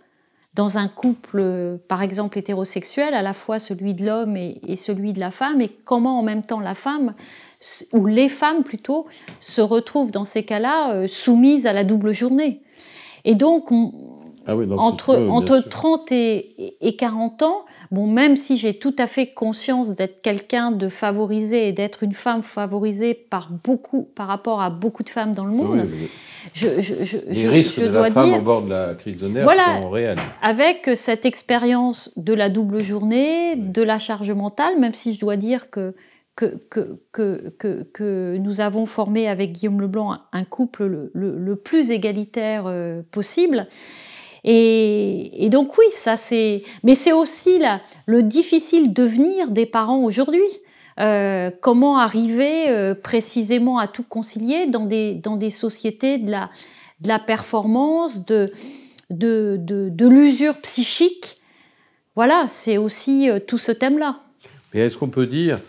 dans un couple, par exemple, hétérosexuel, à la fois celui de l'homme et, celui de la femme, et comment en même temps la femme, ou les femmes plutôt, se retrouvent dans ces cas-là euh, soumises à la double journée. Et donc, ah entre, entre 30 et, 40 ans, bon, même si j'ai tout à fait conscience d'être quelqu'un de favorisé et d'être une femme favorisée par beaucoup, par rapport à beaucoup de femmes dans le ah monde, je, je, les risques de la femme au bord de la crise de nerfs voilà, sont réels. Avec cette expérience de la double journée, de la charge mentale, même si je dois dire que que, que, que, nous avons formé avec Guillaume Leblanc un couple le, le plus égalitaire euh, possible. Et, donc oui, ça c'est. Mais c'est aussi le difficile devenir des parents aujourd'hui. Euh, comment arriver euh, précisément à tout concilier dans des, dans des sociétés de la, de la performance, de, de, de, l'usure psychique. Voilà, c'est aussi euh, tout ce thème-là. Mais est-ce qu'on peut dire,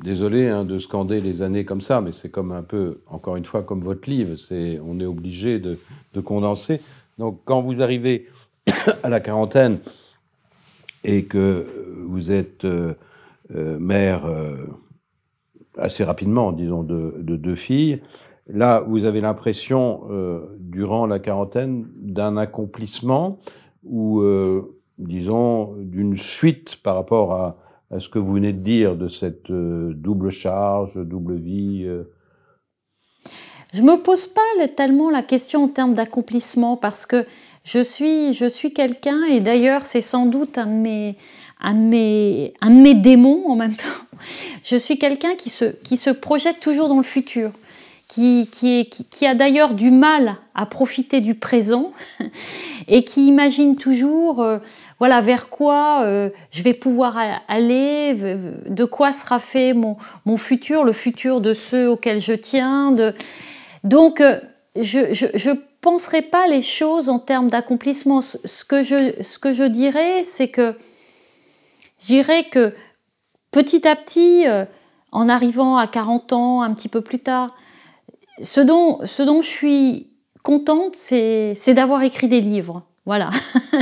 désolé hein, de scander les années comme ça, mais c'est comme un peu, encore une fois, comme votre livre, c'est, on est obligé de, de condenser, donc quand vous arrivez à la quarantaine et que vous êtes euh, euh, mère euh, assez rapidement, disons, de, deux filles, là, vous avez l'impression, durant la quarantaine, d'un accomplissement ou, disons, d'une suite par rapport à, ce que vous venez de dire de cette double charge, double vie je ne me pose pas tellement la question en termes d'accomplissement parce que je suis, je suis quelqu'un et d'ailleurs c'est sans doute un de, mes, un, de mes, un de mes démons en même temps. Je suis quelqu'un qui se, qui se projette toujours dans le futur. Qui, qui, est, qui, a d'ailleurs du mal à profiter du présent et qui imagine toujours euh, voilà vers quoi euh, je vais pouvoir aller, de quoi sera fait mon, mon futur, le futur de ceux auxquels je tiens. De... Donc, euh, je, je, penserai pas les choses en termes d'accomplissement. Ce que je, ce que je dirais, c'est que j'irai que petit à petit, euh, en arrivant à 40 ans, un petit peu plus tard, ce dont, ce dont je suis contente, c'est d'avoir écrit des livres. Voilà.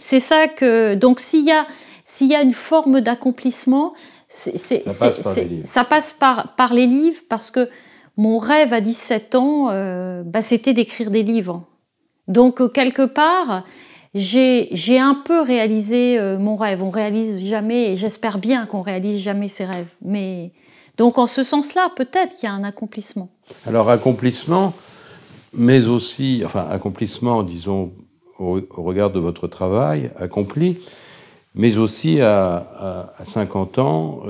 c'est ça que. Donc, s'il y a. S'il y a une forme d'accomplissement, ça passe, ça passe par, par les livres parce que mon rêve à 17 ans, euh, bah, c'était d'écrire des livres. Donc euh, quelque part, j'ai un peu réalisé euh, mon rêve. On réalise jamais, et j'espère bien qu'on réalise jamais ses rêves. Mais donc en ce sens-là, peut-être qu'il y a un accomplissement. Alors accomplissement, mais aussi, enfin accomplissement, disons, au, regard de votre travail accompli, mais aussi à, 50 ans,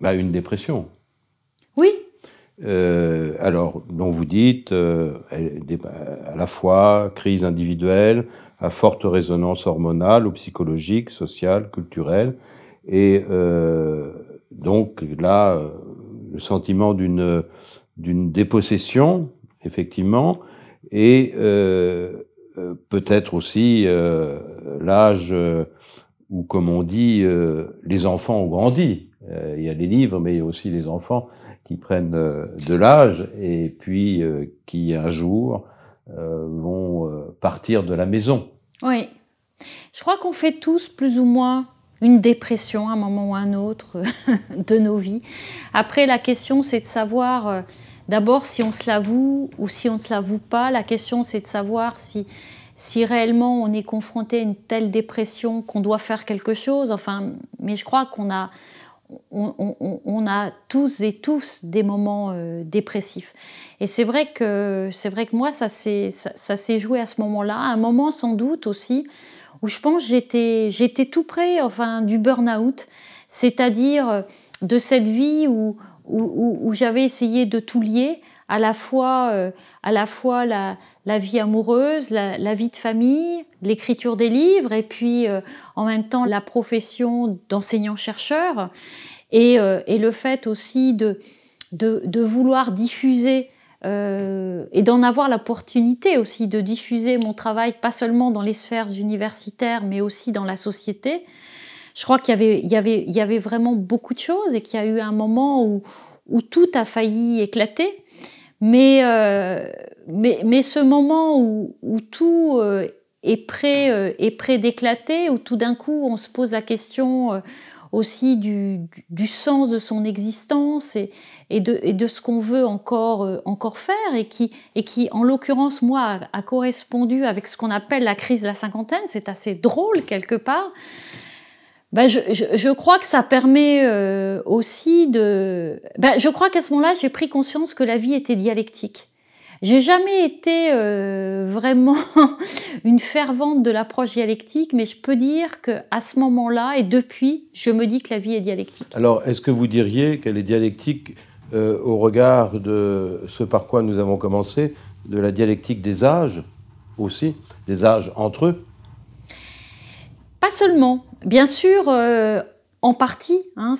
bah, une dépression. Oui, euh, alors, dont vous dites, euh, à la fois crise individuelle, à forte résonance hormonale ou psychologique, sociale, culturelle. Et euh, donc là, le sentiment d'une dépossession, effectivement, et peut-être aussi l'âge où, comme on dit, les enfants ont grandi. Il y a les livres, mais il y aussi les enfants qui prennent euh, de l'âge et puis euh, qui un jour euh, vont partir de la maison. Oui. Je crois qu'on fait tous plus ou moins une dépression à un moment ou à un autre de nos vies. Après, la question, c'est de savoir d'abord si on se l'avoue ou si on ne se l'avoue pas. La question, c'est de savoir si, si réellement on est confronté à une telle dépression qu'on doit faire quelque chose. Enfin, mais je crois qu'on a on, a tous et tous des moments euh, dépressifs. Et c'est vrai que c'est vrai que moi ça s'est ça, joué à ce moment-là, un moment sans doute aussi où je pense j'étais j'étais tout près enfin du burn-out, c'est-à-dire euh, de cette vie où où, j'avais essayé de tout lier, à la fois, euh, la, vie amoureuse, la, vie de famille, l'écriture des livres, et puis euh, en même temps la profession d'enseignant-chercheur, et, euh, le fait aussi de, vouloir diffuser et d'en avoir l'opportunité aussi de diffuser mon travail, pas seulement dans les sphères universitaires, mais aussi dans la société je crois qu'il y avait, vraiment beaucoup de choses et qu'il y a eu un moment où, tout a failli éclater. Mais, euh, ce moment où, tout euh, euh, est prêt, d'éclater, où tout d'un coup on se pose la question aussi du, sens de son existence et, de, ce qu'on veut encore, faire et qui, en l'occurrence, moi, a, correspondu avec ce qu'on appelle la crise de la cinquantaine. C'est assez drôle quelque part bah, je, je, crois que ça permet euh, aussi de. Bah, je crois qu'à ce moment-là, j'ai pris conscience que la vie était dialectique. J'ai jamais été euh, vraiment une fervente de l'approche dialectique, mais je peux dire que à ce moment-là et depuis, je me dis que la vie est dialectique. Alors, est-ce que vous diriez qu'elle est dialectique euh, au regard de ce par quoi nous avons commencé, de la dialectique des âges aussi, des âges entre eux pas seulement, bien sûr, euh, en partie, hein,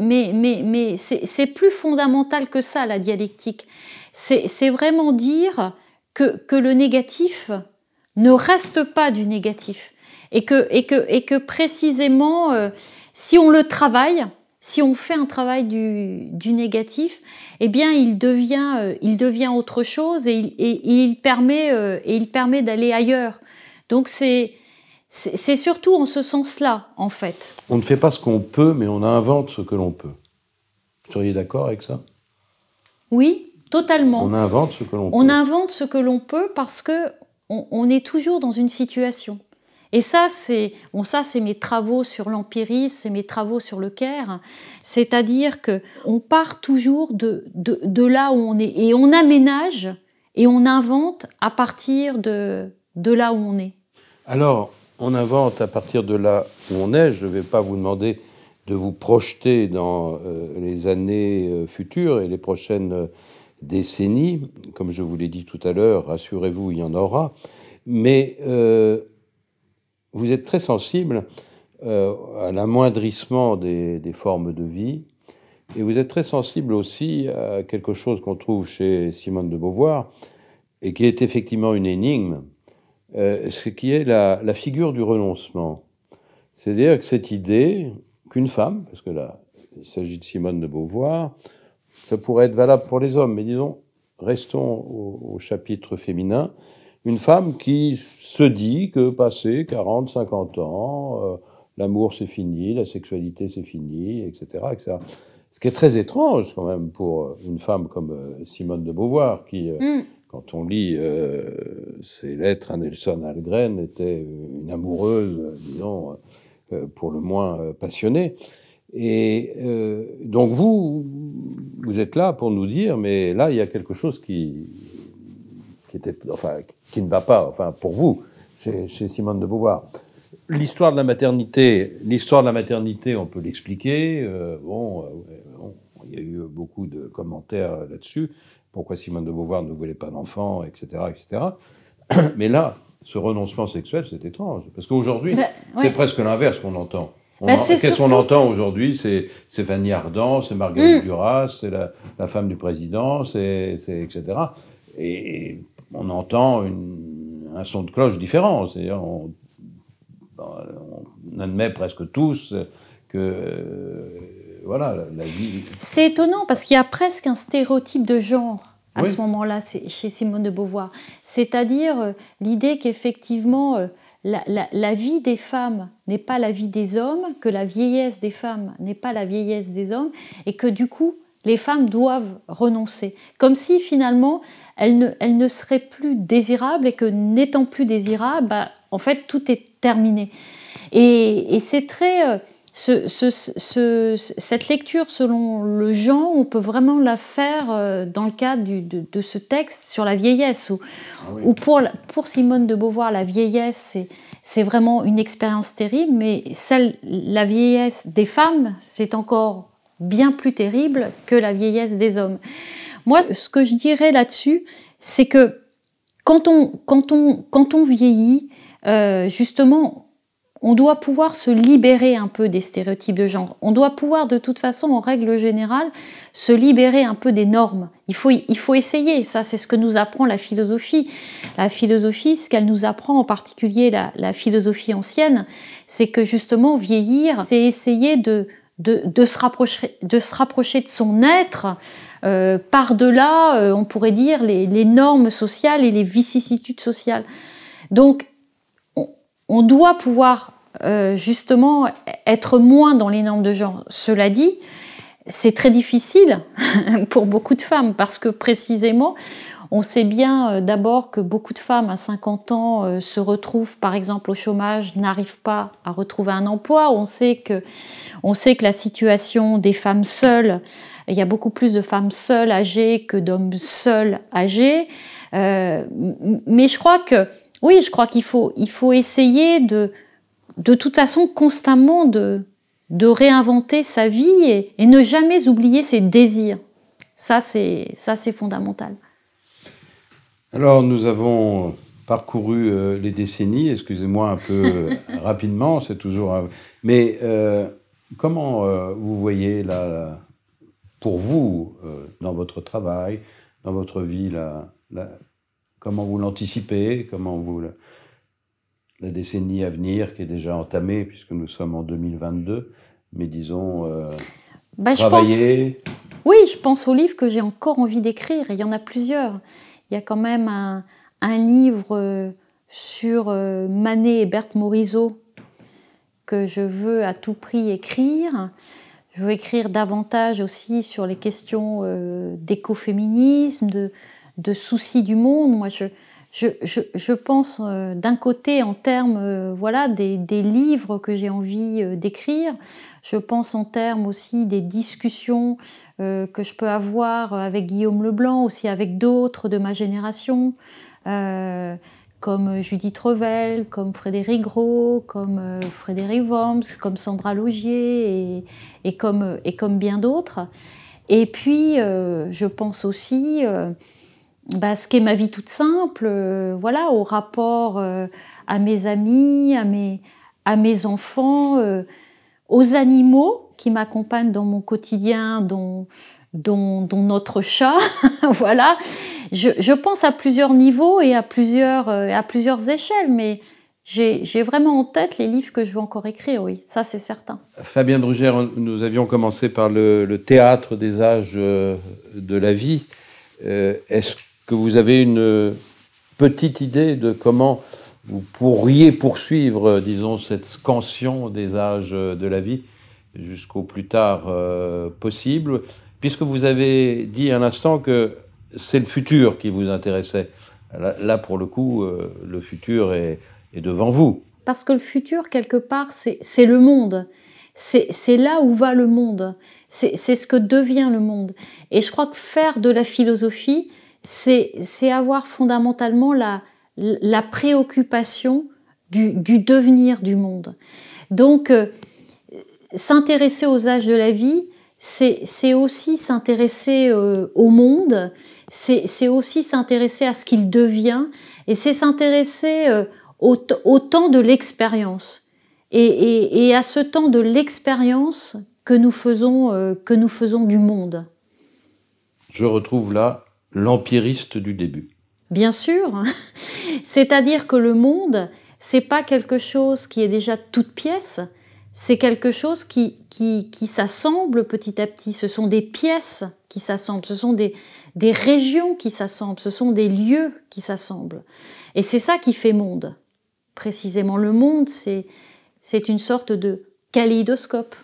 mais, mais, mais c'est plus fondamental que ça, la dialectique. C'est vraiment dire que, que, le négatif ne reste pas du négatif. Et que, et que, et que précisément, euh, si on le travaille, si on fait un travail du, du négatif, eh bien, il devient, euh, il devient autre chose et il, et, il permet, et il permet d'aller ailleurs. Donc, c'est c'est surtout en ce sens-là, en fait. On ne fait pas ce qu'on peut, mais on invente ce que l'on peut. Vous seriez d'accord avec ça Oui, totalement. On invente ce que l'on peut. On invente ce que l'on peut parce que on, est toujours dans une situation. Et ça, c'est mes travaux sur l'empirisme, c'est mes travaux sur le Caire. C'est-à-dire qu'on part toujours de, là où on est et on aménage et on invente à partir de, de là où on est. Alors, on invente à partir de là où on est. Je ne vais pas vous demander de vous projeter dans euh, les années euh, futures et les prochaines euh, décennies. Comme je vous l'ai dit tout à l'heure, rassurez-vous, il y en aura. Mais vous êtes très sensible à l'amoindrissement des, des, formes de vie. Et vous êtes très sensible aussi à quelque chose qu'on trouve chez Simone de Beauvoir, et qui est effectivement une énigme, euh, ce qui est la, figure du renoncement. C'est-à-dire que cette idée qu'une femme, parce que là, il s'agit de Simone de Beauvoir, ça pourrait être valable pour les hommes, mais disons, restons au, chapitre féminin, une femme qui se dit que passé 40, 50 ans, euh, l'amour c'est fini, la sexualité c'est fini, etc., Ce qui est très étrange quand même pour une femme comme euh, Simone de Beauvoir, qui, mm. Quand on lit ses euh, lettres à hein, Nelson Algren, était euh, une amoureuse, euh, disons, pour le moins passionnée. Et donc vous, vous êtes là pour nous dire, mais là, il y a quelque chose qui, qui, était, enfin, qui ne va pas, enfin, pour vous, chez, Simone de Beauvoir. L'histoire de la maternité, l'histoire de la maternité, on peut l'expliquer. bon, il y a eu beaucoup de commentaires là-dessus pourquoi Simone de Beauvoir ne voulait pas d'enfant, etc., etc. Mais là, ce renoncement sexuel, c'est étrange. Parce qu'aujourd'hui, bah, c'est presque l'inverse qu'on entend. Bah, qu'est-ce qu'on entend aujourd'hui C'est Fanny Ardant, c'est Marguerite mm. Duras, c'est la, femme du président, c'est etc. Et, on entend un son de cloche différent. cest à on, admet presque tous que voilà, C'est étonnant parce qu'il y a presque un stéréotype de genre à ce moment-là chez Simone de Beauvoir. C'est-à-dire euh, l'idée qu'effectivement euh, la, vie des femmes n'est pas la vie des hommes, que la vieillesse des femmes n'est pas la vieillesse des hommes, et que du coup les femmes doivent renoncer. Comme si finalement elles ne, ne seraient plus désirables et que n'étant plus désirables, bah, en fait tout est terminé. Et, c'est très... Euh, ce, ce, cette lecture selon le genre, on peut vraiment la faire euh, dans le cadre du, de, de, ce texte sur la vieillesse, ou, ah ou pour, pour, Simone de Beauvoir, la vieillesse, c'est vraiment une expérience terrible, mais celle, la vieillesse des femmes, c'est encore bien plus terrible que la vieillesse des hommes. Moi, ce que je dirais là-dessus, c'est que quand on, quand on, quand on vieillit, euh, justement, on doit pouvoir se libérer un peu des stéréotypes de genre. On doit pouvoir, de toute façon, en règle générale, se libérer un peu des normes. Il faut, il faut essayer. Ça, c'est ce que nous apprend la philosophie. La philosophie, ce qu'elle nous apprend, en particulier la, philosophie ancienne, c'est que justement, vieillir, c'est essayer de, de, se rapprocher, de se rapprocher de son être. Euh, par-delà, euh, on pourrait dire, les, les normes sociales et les vicissitudes sociales. Donc, on doit pouvoir euh, justement être moins dans les normes de genre. Cela dit, c'est très difficile pour beaucoup de femmes parce que précisément, on sait bien euh, d'abord que beaucoup de femmes à 50 ans euh, se retrouvent par exemple au chômage, n'arrivent pas à retrouver un emploi. On sait que, on sait que la situation des femmes seules, il y a beaucoup plus de femmes seules âgées que d'hommes seuls âgés. mais je crois que oui, je crois qu'il faut, il faut essayer de, de toute façon, constamment de, de réinventer sa vie et, ne jamais oublier ses désirs. Ça, c'est, ça, c'est fondamental. Alors, nous avons parcouru euh, les décennies, excusez-moi un peu euh, rapidement, c'est toujours Mais euh, comment vous voyez, là, pour vous, dans votre travail, dans votre vie, là. la, Comment vous l'anticipez Comment vous la décennie à venir qui est déjà entamée puisque nous sommes en 2022, mais disons euh, bah, Oui, je pense aux livres que j'ai encore envie d'écrire et il y en a plusieurs. Il y a quand même un, un livre euh, sur euh, Manet et Berthe Morisot que je veux à tout prix écrire. Je veux écrire davantage aussi sur les questions d'écoféminisme, de, de soucis du monde. Moi, je, je, pense euh, d'un côté en termes euh, voilà, des, livres que j'ai envie euh, d'écrire, je pense en termes aussi des discussions que je peux avoir avec Guillaume Leblanc, aussi avec d'autres de ma génération comme Judith Revel, comme Frédéric Gros, comme Frédéric Worms, comme Sandra Logier et, et, comme, et comme bien d'autres. Et puis, je pense aussi bah, ce qu'est ma vie toute simple, euh, voilà, au rapport euh, à mes amis, à mes, à mes enfants, euh, aux animaux qui m'accompagnent dans mon quotidien, dont, dont, notre chat, voilà. Je, pense à plusieurs niveaux et à plusieurs, à plusieurs échelles, mais j'ai vraiment en tête les livres que je veux encore écrire, oui, ça c'est certain. Fabien Brugère, nous avions commencé par le, théâtre des âges de la vie. Est-ce que vous avez une euh, petite idée de comment vous pourriez poursuivre, euh, disons, cette scansion des âges euh, de la vie jusqu'au plus tard possible, puisque vous avez dit un instant que c'est le futur qui vous intéressait. Là, pour le coup, le futur est, devant vous. Parce que le futur, quelque part, c'est le monde. C'est là où va le monde. C'est ce que devient le monde. Et je crois que faire de la philosophie, c'est avoir fondamentalement la, préoccupation du, devenir du monde. Donc, euh, s'intéresser aux âges de la vie, c'est aussi s'intéresser euh, au monde, c'est aussi s'intéresser à ce qu'il devient, et c'est s'intéresser euh, au, au, temps de l'expérience, et, à ce temps de l'expérience que, nous faisons, que nous faisons du monde. Je retrouve là l'empiriste du début. Bien sûr. C'est-à-dire que le monde, c'est pas quelque chose qui est déjà toute pièce, c'est quelque chose qui, qui, s'assemble petit à petit. Ce sont des pièces qui s'assemblent, ce sont des, des régions qui s'assemblent, ce sont des lieux qui s'assemblent. Et c'est ça qui fait monde. Précisément, le monde, c'est une sorte de kaléidoscope.